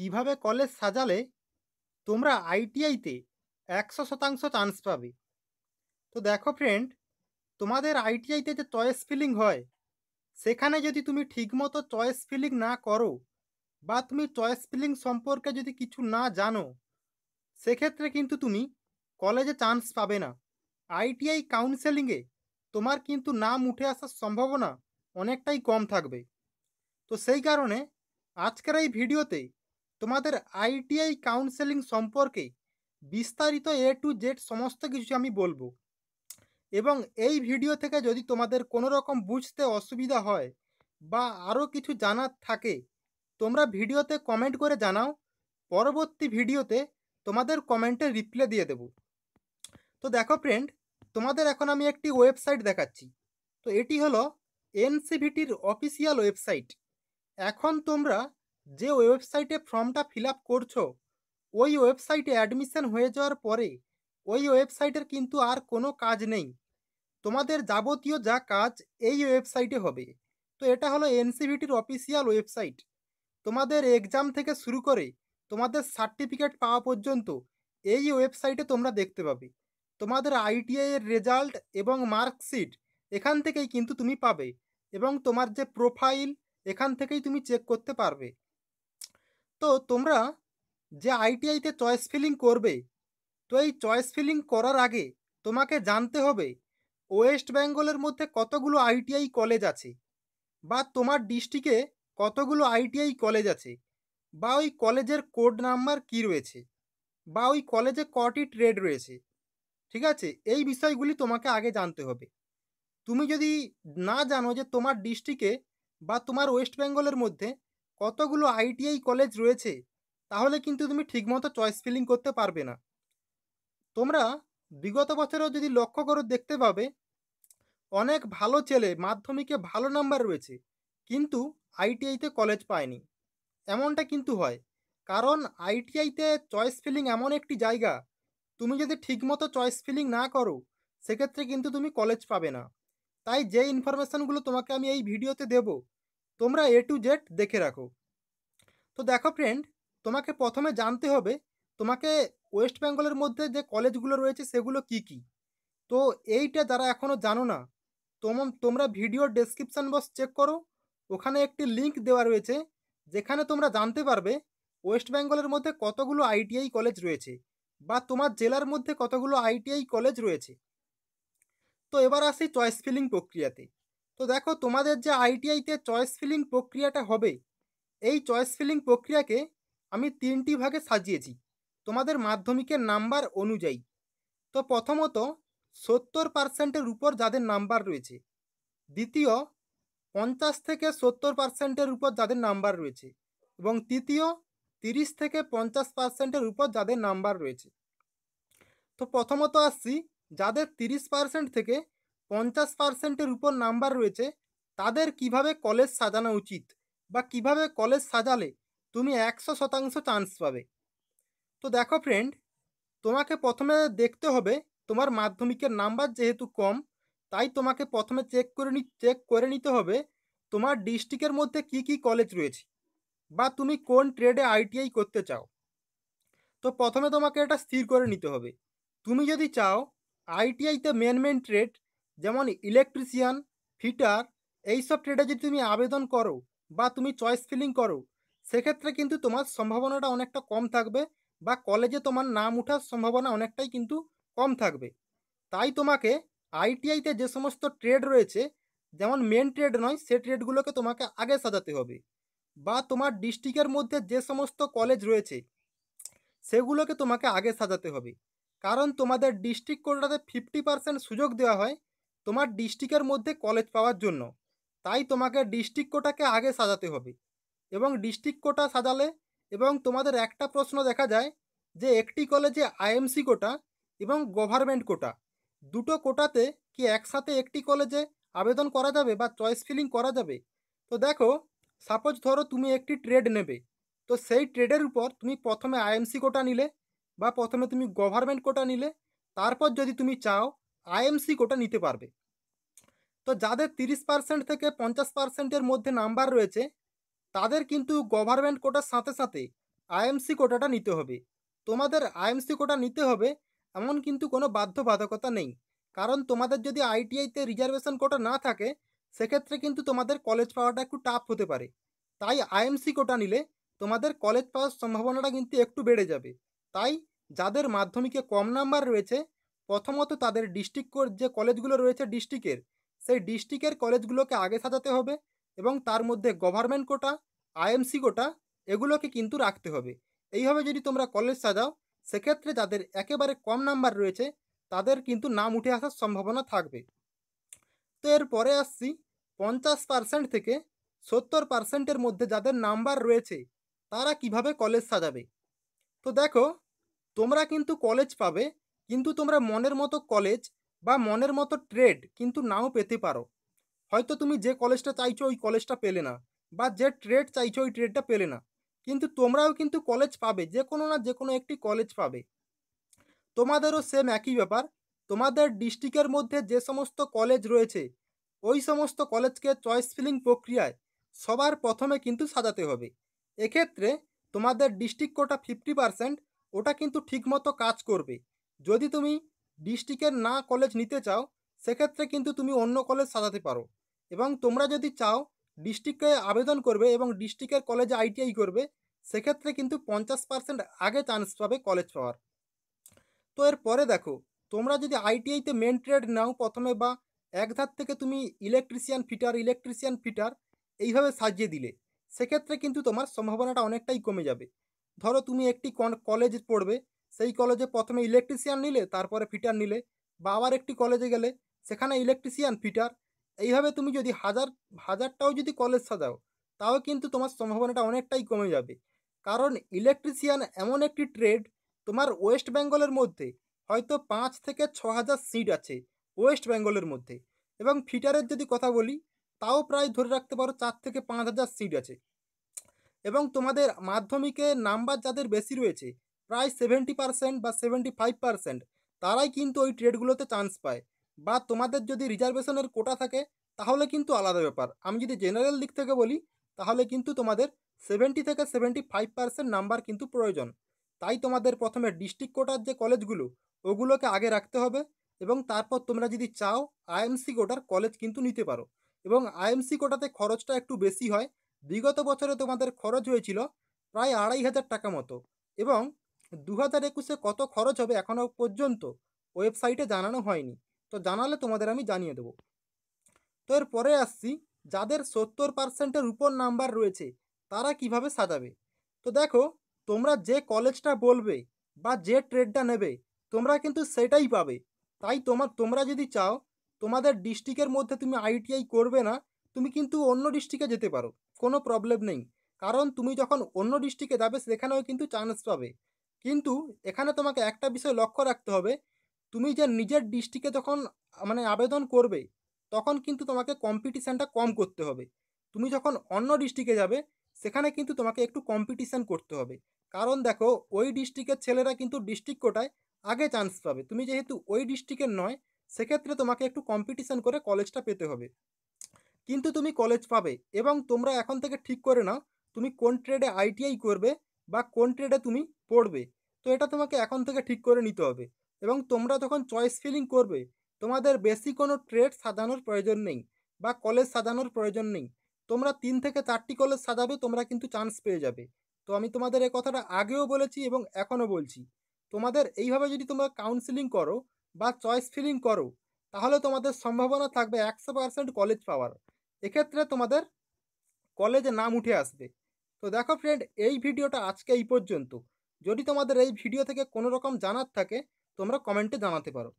কিভাবে কলেজ সাজালে তোমরা আইটিআইতে একশো শতাংশ চান্স পাবে তো দেখো ফ্রেন্ড তোমাদের আইটিআইতে যে চয়েস ফিলিং হয় সেখানে যদি তুমি ঠিকমতো চয়েস ফিলিং না করো বা তুমি চয়েস ফিলিং সম্পর্কে যদি কিছু না জানো সেক্ষেত্রে কিন্তু তুমি কলেজে চান্স পাবে না আইটিআই কাউন্সেলিংয়ে তোমার কিন্তু নাম উঠে আসার সম্ভাবনা অনেকটাই কম থাকবে তো সেই কারণে আজকের এই ভিডিওতে তোমাদের আইটিআই কাউন্সেলিং সম্পর্কে বিস্তারিত এ টু জেড সমস্ত কিছু আমি বলবো এবং এই ভিডিও থেকে যদি তোমাদের কোনো রকম বুঝতে অসুবিধা হয় বা আরও কিছু জানার থাকে তোমরা ভিডিওতে কমেন্ট করে জানাও পরবর্তী ভিডিওতে তোমাদের কমেন্টে রিপ্লাই দিয়ে দেব তো দেখো ফ্রেন্ড তোমাদের এখন আমি একটি ওয়েবসাইট দেখাচ্ছি তো এটি হলো এনসিভিটির অফিসিয়াল ওয়েবসাইট এখন তোমরা যে ওয়েবসাইটে ফর্মটা ফিল আপ করছো ওই ওয়েবসাইটে অ্যাডমিশন হয়ে যাওয়ার পরে ওই ওয়েবসাইটের কিন্তু আর কোনো কাজ নেই তোমাদের যাবতীয় যা কাজ এই ওয়েবসাইটে হবে তো এটা হলো এনসিভিটির অফিসিয়াল ওয়েবসাইট তোমাদের এক্সাম থেকে শুরু করে তোমাদের সার্টিফিকেট পাওয়া পর্যন্ত এই ওয়েবসাইটে তোমরা দেখতে পাবে তোমাদের আইটিআই এর রেজাল্ট এবং মার্কশিট এখান থেকেই কিন্তু তুমি পাবে এবং তোমার যে প্রোফাইল এখান থেকেই তুমি চেক করতে পারবে তো তোমরা যে আইটিআইতে চয়েস ফিলিং করবে তো এই চয়েস ফিলিং করার আগে তোমাকে জানতে হবে ওয়েস্ট বেঙ্গলের মধ্যে কতগুলো আইটিআই কলেজ আছে বা তোমার ডিস্ট্রিক্টে কতগুলো আইটিআই কলেজ আছে বা ওই কলেজের কোড নাম্বার কি রয়েছে বা ওই কলেজে কটি ট্রেড রয়েছে ঠিক আছে এই বিষয়গুলি তোমাকে আগে জানতে হবে তুমি যদি না জানো যে তোমার ডিস্ট্রিক্টে বা তোমার ওয়েস্ট বেঙ্গলের মধ্যে কতগুলো আইটিআই কলেজ রয়েছে তাহলে কিন্তু তুমি ঠিকমতো চয়েস ফিলিং করতে পারবে না তোমরা বিগত বছরও যদি লক্ষ্য করো দেখতে পাবে অনেক ভালো ছেলে মাধ্যমিকে ভালো নাম্বার রয়েছে কিন্তু আইটিআইতে কলেজ পায়নি এমনটা কিন্তু হয় কারণ আইটিআইতে চয়েস ফিলিং এমন একটি জায়গা তুমি যদি ঠিকমতো চয়েস ফিলিং না করো সেক্ষেত্রে কিন্তু তুমি কলেজ পাবে না তাই যে ইনফরমেশানগুলো তোমাকে আমি এই ভিডিওতে দেবো তোমরা এ টু জেড দেখে রাখো তো দেখো ফ্রেন্ড তোমাকে প্রথমে জানতে হবে তোমাকে ওয়েস্ট বেঙ্গলের মধ্যে যে কলেজগুলো রয়েছে সেগুলো কি কি তো এইটা যারা এখনও জানো না তোম তোমরা ভিডিও ডেসক্রিপশান বক্স চেক করো ওখানে একটি লিঙ্ক দেওয়া রয়েছে যেখানে তোমরা জানতে পারবে ওয়েস্ট বেঙ্গলের মধ্যে কতগুলো আইটিআই কলেজ রয়েছে বা তোমার জেলার মধ্যে কতগুলো আইটিআই কলেজ রয়েছে তো এবার আসি চয়েস ফিলিং প্রক্রিয়াতে তো দেখো তোমাদের যে আইটিআইতে চয়েস ফিলিং প্রক্রিয়াটা হবে এই চয়েস ফিলিং প্রক্রিয়াকে আমি তিনটি ভাগে সাজিয়েছি তোমাদের মাধ্যমিকের নাম্বার অনুযায়ী তো প্রথমত সত্তর পার্সেন্টের উপর যাদের নাম্বার রয়েছে দ্বিতীয় পঞ্চাশ থেকে সত্তর পার্সেন্টের উপর যাদের নাম্বার রয়েছে এবং তৃতীয় তিরিশ থেকে পঞ্চাশ পার্সেন্টের উপর যাদের নাম্বার রয়েছে তো প্রথমত আসছি যাদের তিরিশ পার্সেন্ট থেকে পঞ্চাশ পার্সেন্টের উপর নাম্বার রয়েছে তাদের কিভাবে কলেজ সাজানো উচিত বা কিভাবে কলেজ সাজালে তুমি একশো শতাংশ চান্স পাবে তো দেখো ফ্রেন্ড তোমাকে প্রথমে দেখতে হবে তোমার মাধ্যমিকের নাম্বার যেহেতু কম তাই তোমাকে প্রথমে চেক করে নি চেক করে নিতে হবে তোমার ডিস্ট্রিক্টের মধ্যে কি কি কলেজ রয়েছে বা তুমি কোন ট্রেডে আইটিআই করতে চাও তো প্রথমে তোমাকে এটা স্থির করে নিতে হবে তুমি যদি চাও আইটিআইতে মেন মেন ট্রেড যেমন ইলেকট্রিশিয়ান ফিটার এইসব ট্রেডে যদি তুমি আবেদন করো বা তুমি চয়েস ফিলিং করো সেক্ষেত্রে কিন্তু তোমার সম্ভাবনাটা অনেকটা কম থাকবে বা কলেজে তোমার নাম ওঠার সম্ভাবনা অনেকটাই কিন্তু কম থাকবে তাই তোমাকে আইটিআইতে যে সমস্ত ট্রেড রয়েছে যেমন মেন ট্রেড নয় সে ট্রেডগুলোকে তোমাকে আগে সাজাতে হবে বা তোমার ডিস্ট্রিক্টের মধ্যে যে সমস্ত কলেজ রয়েছে সেগুলোকে তোমাকে আগে সাজাতে হবে কারণ তোমাদের ডিস্ট্রিক্ট কোটাতে ফিফটি পার্সেন্ট সুযোগ দেওয়া হয় তোমার ডিস্ট্রিক্টের মধ্যে কলেজ পাওয়ার জন্য তাই তোমাকে ডিস্ট্রিক্ট কোটাকে আগে সাজাতে হবে এবং ডিস্ট্রিক্ট কোটা সাজালে এবং তোমাদের একটা প্রশ্ন দেখা যায় যে একটি কলেজে আইএমসি কোটা এবং গভর্নমেন্ট কোটা দুটো কোটাতে কি একসাথে একটি কলেজে আবেদন করা যাবে বা চয়েস ফিলিং করা যাবে তো দেখো সাপোজ ধরো তুমি একটি ট্রেড নেবে তো সেই ট্রেডের উপর তুমি প্রথমে আইএমসি কোটা নিলে বা প্রথমে তুমি গভর্নমেন্ট কোটা নিলে তারপর যদি তুমি চাও আইএমসি কোটা নিতে পারবে তো যাদের তিরিশ পার্সেন্ট থেকে পঞ্চাশ পার্সেন্টের মধ্যে নাম্বার রয়েছে তাদের কিন্তু গভর্নমেন্ট কোটার সাথে সাথে আইএমসি কোটাটা নিতে হবে তোমাদের আইএমসি কোটা নিতে হবে এমন কিন্তু কোনো বাধ্যবাধকতা নেই কারণ তোমাদের যদি আইটিআইতে রিজার্ভেশন কোটা না থাকে সেক্ষেত্রে কিন্তু তোমাদের কলেজ পাওয়াটা একটু টাফ হতে পারে তাই আইএমসি কোটা নিলে তোমাদের কলেজ পাওয়ার সম্ভাবনাটা কিন্তু একটু বেড়ে যাবে তাই যাদের মাধ্যমিকে কম নাম্বার রয়েছে প্রথমত তাদের ডিস্ট্রিক্ট যে কলেজগুলো রয়েছে ডিস্ট্রিক্টের সেই ডিস্ট্রিক্টের কলেজগুলোকে আগে সাজাতে হবে এবং তার মধ্যে গভর্নমেন্ট কোটা আইএমসি কোটা এগুলোকে কিন্তু রাখতে হবে এইভাবে যদি তোমরা কলেজ সাজাও সেক্ষেত্রে যাদের একেবারে কম নাম্বার রয়েছে তাদের কিন্তু নাম উঠে আসার সম্ভাবনা থাকবে তো এরপরে আসছি পঞ্চাশ পার্সেন্ট থেকে সত্তর পার্সেন্টের মধ্যে যাদের নাম্বার রয়েছে তারা কিভাবে কলেজ সাজাবে তো দেখো তোমরা কিন্তু কলেজ পাবে কিন্তু তোমরা মনের মতো কলেজ বা মনের মতো ট্রেড কিন্তু নাও পেতে পারো হয়তো তুমি যে কলেজটা চাইছো ওই কলেজটা পেলে না বা যে ট্রেড চাইছো ওই ট্রেডটা পেলে না কিন্তু তোমরাও কিন্তু কলেজ পাবে যে কোনো না যে কোনো একটি কলেজ পাবে তোমাদেরও সেম একই ব্যাপার তোমাদের ডিস্ট্রিক্টের মধ্যে যে সমস্ত কলেজ রয়েছে ওই সমস্ত কলেজকে চয়েস ফিলিং প্রক্রিয়ায় সবার প্রথমে কিন্তু সাজাতে হবে এক্ষেত্রে তোমাদের ডিস্ট্রিক্ট কোটা ফিফটি পারসেন্ট ওটা কিন্তু ঠিকমতো কাজ করবে যদি তুমি ডিস্ট্রিক্টের না কলেজ নিতে চাও সেক্ষেত্রে কিন্তু তুমি অন্য কলেজ সাজাতে পারো এবং তোমরা যদি চাও ডিস্ট্রিক্টে আবেদন করবে এবং ডিস্ট্রিক্টের কলেজে আইটিআই করবে সেক্ষেত্রে কিন্তু পঞ্চাশ পার্সেন্ট আগে চান্স পাবে কলেজ পাওয়ার তো এরপরে দেখো তোমরা যদি আইটিআইতে মেন ট্রেড নাও প্রথমে বা এক ধার থেকে তুমি ইলেকট্রিশিয়ান ফিটার ইলেকট্রিশিয়ান ফিটার এইভাবে সাজিয়ে দিলে সেক্ষেত্রে কিন্তু তোমার সম্ভাবনাটা অনেকটাই কমে যাবে ধরো তুমি একটি কলেজ পড়বে সেই কলেজে প্রথমে ইলেকট্রিশিয়ান নিলে তারপরে ফিটার নিলে বা আবার একটি কলেজে গেলে সেখানে ইলেকট্রিশিয়ান ফিটার এইভাবে তুমি যদি হাজার হাজারটাও যদি কলেজ সাজাও তাও কিন্তু তোমার সম্ভাবনাটা অনেকটাই কমে যাবে কারণ ইলেকট্রিশিয়ান এমন একটি ট্রেড তোমার ওয়েস্ট বেঙ্গলের মধ্যে হয়তো পাঁচ থেকে ছ হাজার সিট আছে ওয়েস্ট বেঙ্গলের মধ্যে এবং ফিটারের যদি কথা বলি তাও প্রায় ধরে রাখতে পারো চার থেকে পাঁচ হাজার সিট আছে এবং তোমাদের মাধ্যমিকে নাম্বার যাদের বেশি রয়েছে প্রায় সেভেন্টি পারসেন্ট বা সেভেন্টি ফাইভ পারসেন্ট তারাই কিন্তু ওই ট্রেডগুলোতে চান্স পায় বা তোমাদের যদি রিজার্ভেশনের কোটা থাকে তাহলে কিন্তু আলাদা ব্যাপার আমি যদি জেনারেল দিক থেকে বলি তাহলে কিন্তু তোমাদের সেভেন্টি থেকে সেভেন্টি ফাইভ পার্সেন্ট নাম্বার কিন্তু প্রয়োজন তাই তোমাদের প্রথমে ডিস্ট্রিক্ট কোটার যে কলেজগুলো ওগুলোকে আগে রাখতে হবে এবং তারপর তোমরা যদি চাও আইএমসি কোটার কলেজ কিন্তু নিতে পারো এবং আইএমসি কোটাতে খরচটা একটু বেশি হয় বিগত বছরে তোমাদের খরচ হয়েছিল প্রায় আড়াই হাজার টাকা মতো এবং দু হাজার একুশে কত খরচ হবে এখনও পর্যন্ত ওয়েবসাইটে জানানো হয়নি তো জানালে তোমাদের আমি জানিয়ে দেবো তো এরপরে আসছি যাদের সত্তর পার্সেন্টের উপর নাম্বার রয়েছে তারা কিভাবে সাজাবে তো দেখো তোমরা যে কলেজটা বলবে বা যে ট্রেডটা নেবে তোমরা কিন্তু সেটাই পাবে তাই তোমার তোমরা যদি চাও তোমাদের ডিস্ট্রিক্টের মধ্যে তুমি আইটিআই করবে না তুমি কিন্তু অন্য ডিস্ট্রিক্টে যেতে পারো কোনো প্রবলেম নেই কারণ তুমি যখন অন্য ডিস্ট্রিক্টে যাবে সেখানেও কিন্তু চান্স পাবে কিন্তু এখানে তোমাকে একটা বিষয় লক্ষ্য রাখতে হবে তুমি যে নিজের ডিস্ট্রিক্টে যখন মানে আবেদন করবে তখন কিন্তু তোমাকে কম্পিটিশানটা কম করতে হবে তুমি যখন অন্য ডিস্ট্রিক্টে যাবে সেখানে কিন্তু তোমাকে একটু কম্পিটিশান করতে হবে কারণ দেখো ওই ডিস্ট্রিক্টের ছেলেরা কিন্তু ডিস্ট্রিক্ট কোটায় আগে চান্স পাবে তুমি যেহেতু ওই ডিস্ট্রিক্টের নয় সেক্ষেত্রে তোমাকে একটু কম্পিটিশান করে কলেজটা পেতে হবে কিন্তু তুমি কলেজ পাবে এবং তোমরা এখন থেকে ঠিক করে নাও তুমি কোন ট্রেডে আইটিআই করবে বা কোন ট্রেডে তুমি পড়বে তো এটা তোমাকে এখন থেকে ঠিক করে নিতে হবে এবং তোমরা যখন চয়েস ফিলিং করবে তোমাদের বেশি কোনো ট্রেড সাজানোর প্রয়োজন নেই বা কলেজ সাজানোর প্রয়োজন নেই তোমরা তিন থেকে চারটি কলেজ সাজাবে তোমরা কিন্তু চান্স পেয়ে যাবে তো আমি তোমাদের এই কথাটা আগেও বলেছি এবং এখনও বলছি তোমাদের এইভাবে যদি তোমরা কাউন্সিলিং করো বা চয়েস ফিলিং করো তাহলে তোমাদের সম্ভাবনা থাকবে একশো পার্সেন্ট কলেজ পাওয়ার এক্ষেত্রে তোমাদের কলেজে নাম উঠে আসবে তো দেখো ফ্রেন্ড এই ভিডিওটা আজকে এই পর্যন্ত যদি তোমাদের এই ভিডিও থেকে কোনো রকম জানার থাকে তোমরা কমেন্টে জানাতে পারো